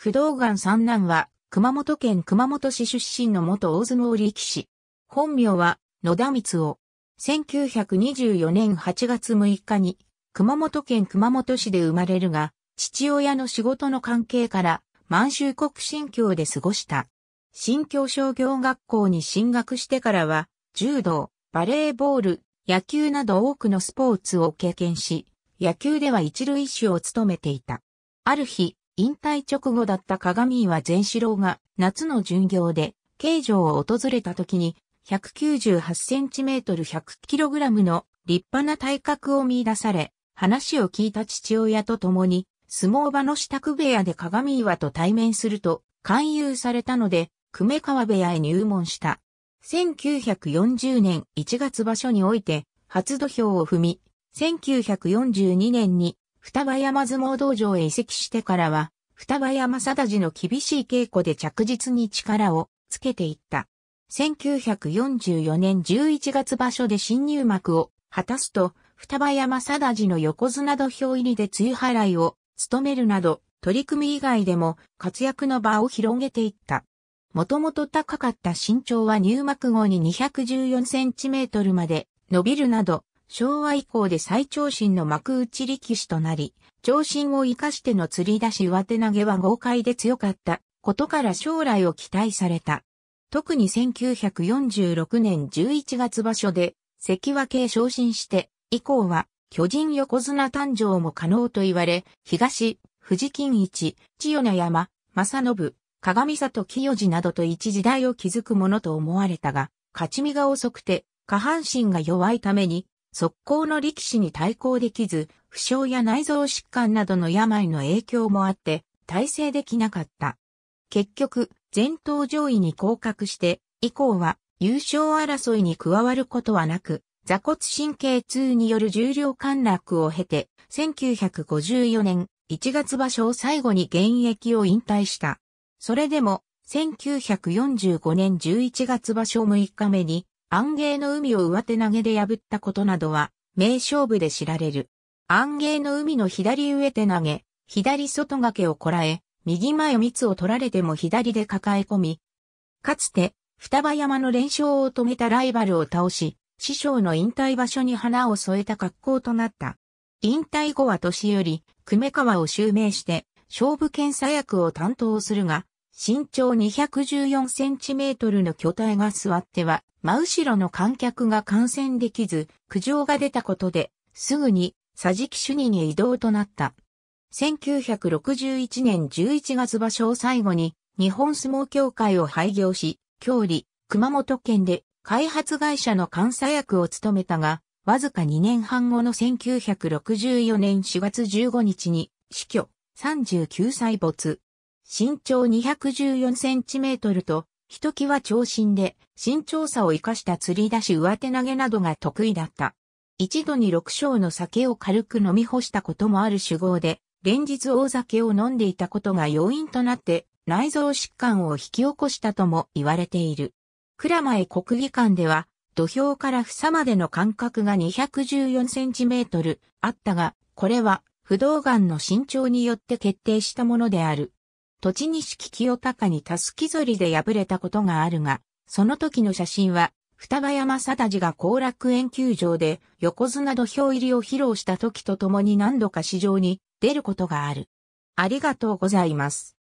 不動岩三男は、熊本県熊本市出身の元大相撲力士。本名は、野田光夫。1924年8月6日に、熊本県熊本市で生まれるが、父親の仕事の関係から、満州国新教で過ごした。新教商業学校に進学してからは、柔道、バレーボール、野球など多くのスポーツを経験し、野球では一塁手を務めていた。ある日、引退直後だった鏡岩善四郎が夏の巡業で刑場を訪れた時に1 9 8トル1 0 0ラムの立派な体格を見出され、話を聞いた父親と共に相撲場の支度部屋で鏡岩と対面すると勧誘されたので、久米川部屋へ入門した。1940年1月場所において初土俵を踏み、1942年に双葉山相撲道場へ移籍してからは、双葉山定治の厳しい稽古で着実に力をつけていった。1944年11月場所で新入幕を果たすと、双葉山定治の横綱土俵入りで梅雨払いを務めるなど、取り組み以外でも活躍の場を広げていった。もともと高かった身長は入幕後に214センチメートルまで伸びるなど昭和以降で最長身の幕内力士となり、長身を生かしての釣り出し上手投げは豪快で強かったことから将来を期待された。特に1946年11月場所で関脇へ昇進して以降は巨人横綱誕生も可能と言われ、東、藤金一、千代名山、正信、鏡里清治などと一時代を築くものと思われたが、勝ち身が遅くて、下半身が弱いために、速攻の力士に対抗できず、負傷や内臓疾患などの病の影響もあって、体制できなかった。結局、前頭上位に降格して、以降は優勝争いに加わることはなく、座骨神経痛による重量陥落を経て、1954年1月場所を最後に現役を引退した。それでも、1945年11月場所6日目に、安芸の海を上手投げで破ったことなどは、名勝負で知られる。安芸の海の左上手投げ、左外掛けをこらえ、右前密を取られても左で抱え込み、かつて、双葉山の連勝を止めたライバルを倒し、師匠の引退場所に花を添えた格好となった。引退後は年寄り、久米川を襲名して、勝負検査役を担当するが、身長214センチメートルの巨体が座っては、真後ろの観客が観戦できず、苦情が出たことで、すぐに、治木主任へ移動となった。1961年11月場所を最後に、日本相撲協会を廃業し、郷里、熊本県で、開発会社の監査役を務めたが、わずか2年半後の1964年4月15日に、死去、39歳没。身長214センチメートルと、ひときわ長身で、身長差を生かした釣り出し上手投げなどが得意だった。一度に六升の酒を軽く飲み干したこともある主語で、連日大酒を飲んでいたことが要因となって、内臓疾患を引き起こしたとも言われている。倉前国技館では、土俵から房までの間隔が214センチメートルあったが、これは不動岩の身長によって決定したものである。栃木清隆にたすきぞりで敗れたことがあるが、その時の写真は、双葉山貞治が後楽園球場で横綱土俵入りを披露した時とともに何度か市場に出ることがある。ありがとうございます。